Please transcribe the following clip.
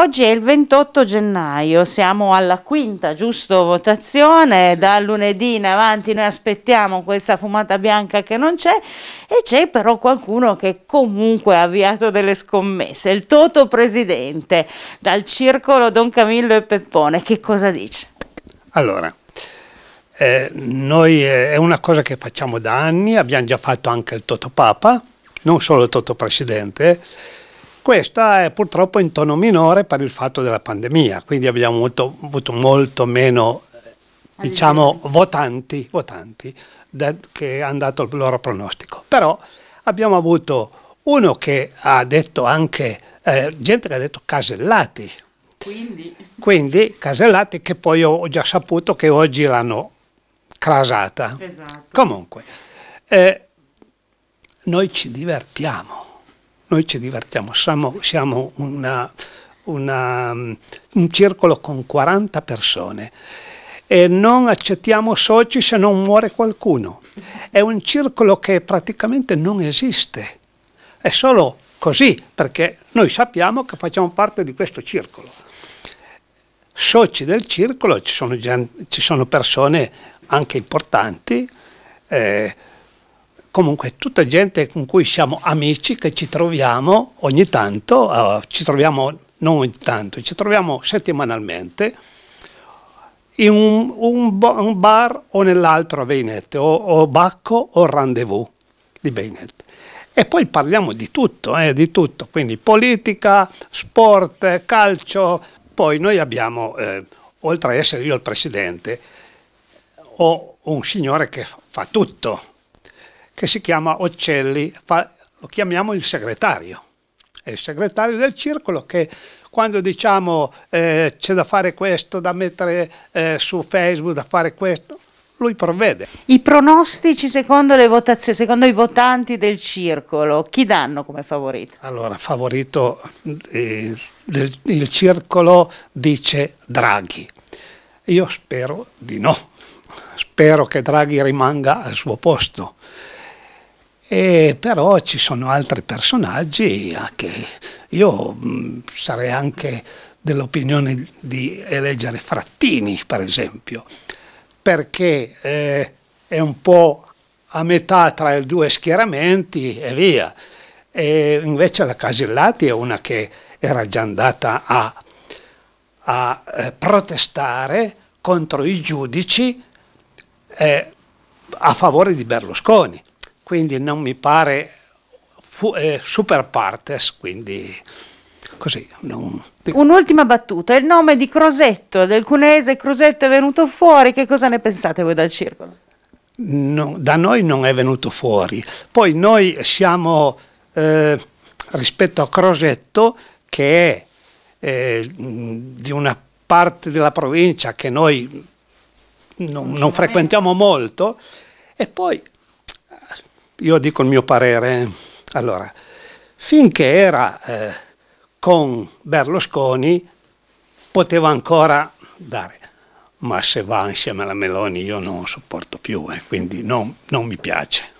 Oggi è il 28 gennaio, siamo alla quinta, giusto, votazione, da lunedì in avanti noi aspettiamo questa fumata bianca che non c'è e c'è però qualcuno che comunque ha avviato delle scommesse, il Toto Presidente dal circolo Don Camillo e Peppone, che cosa dice? Allora, eh, noi eh, è una cosa che facciamo da anni, abbiamo già fatto anche il Toto Papa, non solo il Toto Presidente, questa è purtroppo in tono minore per il fatto della pandemia, quindi abbiamo molto, avuto molto meno eh, diciamo, votanti, votanti da, che hanno dato il loro pronostico. Però abbiamo avuto uno che ha detto anche, eh, gente che ha detto Casellati. Quindi. Quindi Casellati che poi ho già saputo che oggi l'hanno crasata. Esatto. Comunque, eh, noi ci divertiamo noi ci divertiamo, siamo, siamo una, una, un circolo con 40 persone e non accettiamo soci se non muore qualcuno. È un circolo che praticamente non esiste, è solo così perché noi sappiamo che facciamo parte di questo circolo. Soci del circolo ci sono, ci sono persone anche importanti, eh, comunque tutta gente con cui siamo amici, che ci troviamo ogni tanto, uh, ci troviamo non ogni tanto, ci troviamo settimanalmente in un, un, un bar o nell'altro a Veinette, o, o Bacco o Rendezvous di Veinette. E poi parliamo di tutto, eh, di tutto, quindi politica, sport, calcio. Poi noi abbiamo, eh, oltre ad essere io il presidente, ho un signore che fa tutto, che si chiama Occelli, fa, lo chiamiamo il segretario. È il segretario del circolo che quando diciamo eh, c'è da fare questo, da mettere eh, su Facebook, da fare questo, lui provvede. I pronostici secondo, secondo, i votanti del circolo, chi danno come favorito? Allora, favorito eh, del, il circolo dice Draghi. Io spero di no, spero che Draghi rimanga al suo posto. E però ci sono altri personaggi che io mm, sarei anche dell'opinione di eleggere Frattini, per esempio, perché eh, è un po' a metà tra i due schieramenti e via. E invece la Casellati è una che era già andata a, a eh, protestare contro i giudici eh, a favore di Berlusconi quindi non mi pare fu, eh, super partes, quindi così. Non... Un'ultima battuta, il nome di Crosetto, del cuneese Crosetto è venuto fuori, che cosa ne pensate voi dal circolo? No, da noi non è venuto fuori, poi noi siamo eh, rispetto a Crosetto che è eh, di una parte della provincia che noi non, non frequentiamo molto e poi io dico il mio parere. Eh. Allora, finché era eh, con Berlusconi poteva ancora dare, ma se va insieme alla Meloni io non sopporto più, eh, quindi non, non mi piace.